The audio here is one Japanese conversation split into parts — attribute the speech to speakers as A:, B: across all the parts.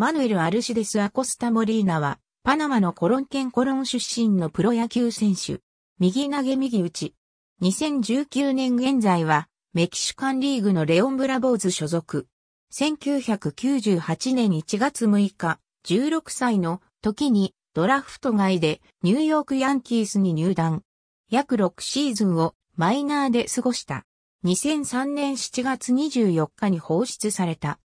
A: マヌエル・アルシデス・アコスタ・モリーナは、パナマのコロン県コロン出身のプロ野球選手。右投げ右打ち。2019年現在は、メキシカンリーグのレオン・ブラボーズ所属。1998年1月6日、16歳の時にドラフト外でニューヨークヤンキースに入団。約6シーズンをマイナーで過ごした。2003年7月24日に放出された。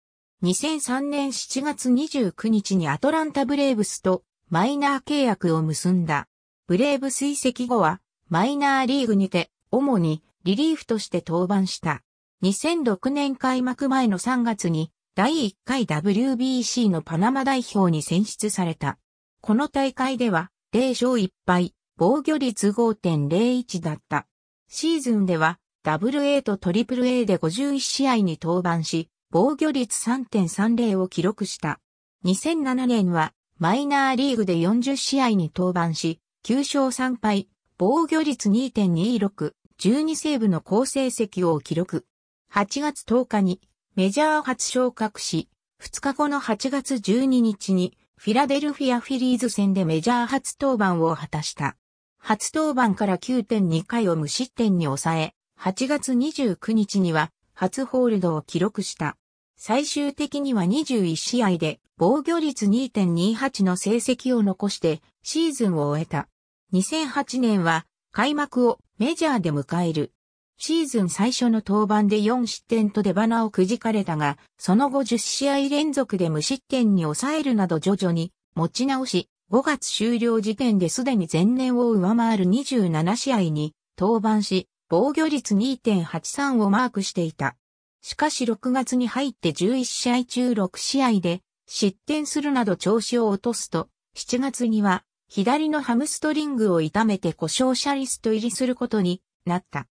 A: 2003年7月29日にアトランタブレーブスとマイナー契約を結んだ。ブレーブ追跡後はマイナーリーグにて主にリリーフとして登板した。2006年開幕前の3月に第1回 WBC のパナマ代表に選出された。この大会では0勝1敗、防御率5.01だった。シーズンでは AA と AAA で51試合に登板し、防御率3.30を記録した。2007年はマイナーリーグで40試合に登板し、9勝3敗、防御率2.26、12セーブの好成績を記録。8月10日にメジャー初昇格し、2日後の8月12日にフィラデルフィアフィリーズ戦でメジャー初登板を果たした。初登板から9.2回を無失点に抑え、8月29日には初ホールドを記録した。最終的には21試合で防御率2.28の成績を残してシーズンを終えた。2008年は開幕をメジャーで迎える。シーズン最初の登板で4失点と出花をくじかれたが、その後10試合連続で無失点に抑えるなど徐々に持ち直し、5月終了時点ですでに前年を上回る27試合に登板し、防御率2.83をマークしていた。しかし6月に入って11試合中6試合で失点するなど調子を落とすと、7月には左のハムストリングを痛めて故障者リスト入りすることになった。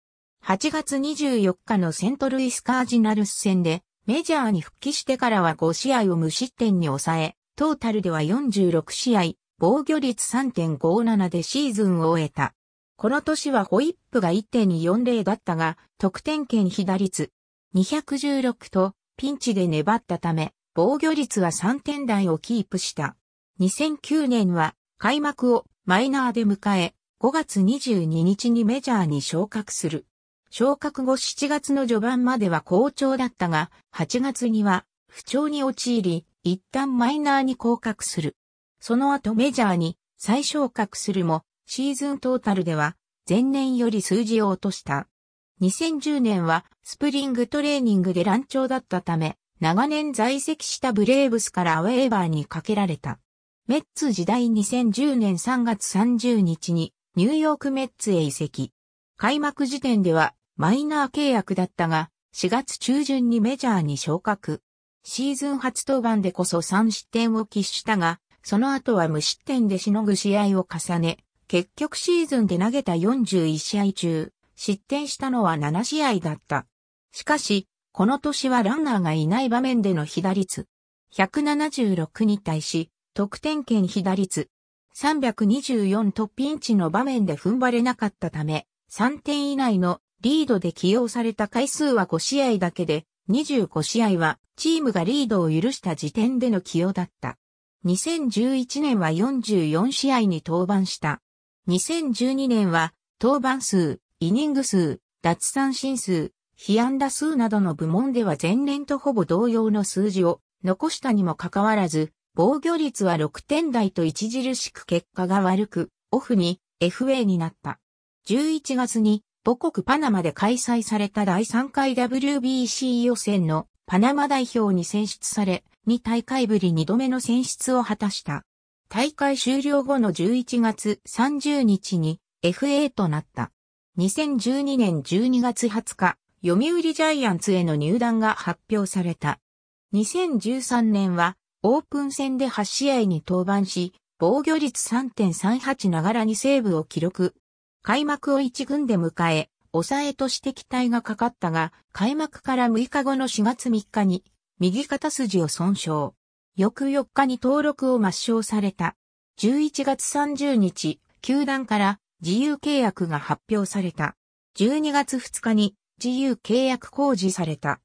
A: 8月24日のセントルイスカージナルス戦でメジャーに復帰してからは5試合を無失点に抑え、トータルでは46試合、防御率3.57でシーズンを終えた。この年はホイップが1.40だったが、得点圏被打率216とピンチで粘ったため、防御率は3点台をキープした。2009年は開幕をマイナーで迎え、5月22日にメジャーに昇格する。昇格後7月の序盤までは好調だったが、8月には不調に陥り、一旦マイナーに降格する。その後メジャーに再昇格するも、シーズントータルでは前年より数字を落とした。2010年はスプリングトレーニングで乱調だったため、長年在籍したブレーブスからウェーバーにかけられた。メッツ時代2010年3月30日にニューヨークメッツへ移籍。開幕時点ではマイナー契約だったが、4月中旬にメジャーに昇格。シーズン初登板でこそ3失点を喫したが、その後は無失点でしのぐ試合を重ね、結局シーズンで投げた41試合中、失点したのは7試合だった。しかし、この年はランナーがいない場面での被打率、176に対し、得点圏被打率、324とピンチの場面で踏ん張れなかったため、3点以内のリードで起用された回数は5試合だけで、25試合はチームがリードを許した時点での起用だった。2011年は44試合に登板した。2012年は登板数イニング数、脱三振数、被安打数などの部門では前年とほぼ同様の数字を残したにもかかわらず、防御率は6点台と著しく結果が悪く、オフに FA になった。11月に母国パナマで開催された第3回 WBC 予選のパナマ代表に選出され、2大会ぶり2度目の選出を果たした。大会終了後の11月30日に FA となった。2012年12月20日、読売ジャイアンツへの入団が発表された。2013年は、オープン戦で8試合に登板し、防御率3.38ながらにセーブを記録。開幕を1軍で迎え、抑えとして期待がかかったが、開幕から6日後の4月3日に、右肩筋を損傷。翌4日に登録を抹消された。11月30日、球団から自由契約が発表された。12月2日に自由契約公示された。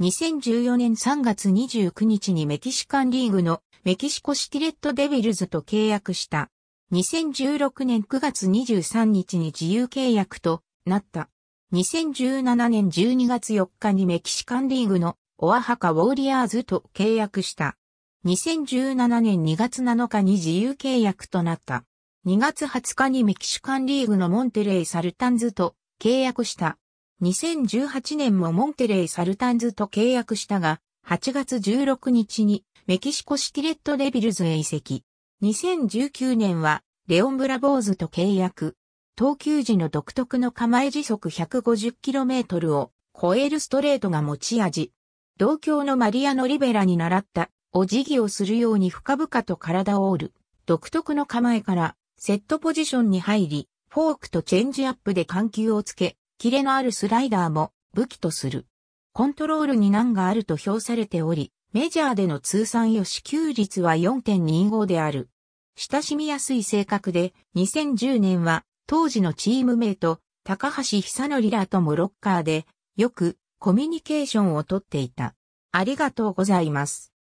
A: 2014年3月29日にメキシカンリーグのメキシコシティレットデビルズと契約した。2016年9月23日に自由契約となった。2017年12月4日にメキシカンリーグのオアハカウォーリアーズと契約した。2017年2月7日に自由契約となった。2月20日にメキシカンリーグのモンテレイ・サルタンズと契約した。2018年もモンテレイ・サルタンズと契約したが、8月16日にメキシコシキレッドデビルズへ移籍。2019年はレオン・ブラボーズと契約。投球時の独特の構え時速 150km を超えるストレートが持ち味。同郷のマリアのリベラに習った、お辞儀をするように深々と体を折る。独特の構えから、セットポジションに入り、フォークとチェンジアップで緩急をつけ、キレのあるスライダーも武器とする。コントロールに難があると評されており、メジャーでの通算予支給率は4.25である。親しみやすい性格で、2010年は当時のチームメイト、高橋久則らともロッカーで、よくコミュニケーションをとっていた。ありがとうございます。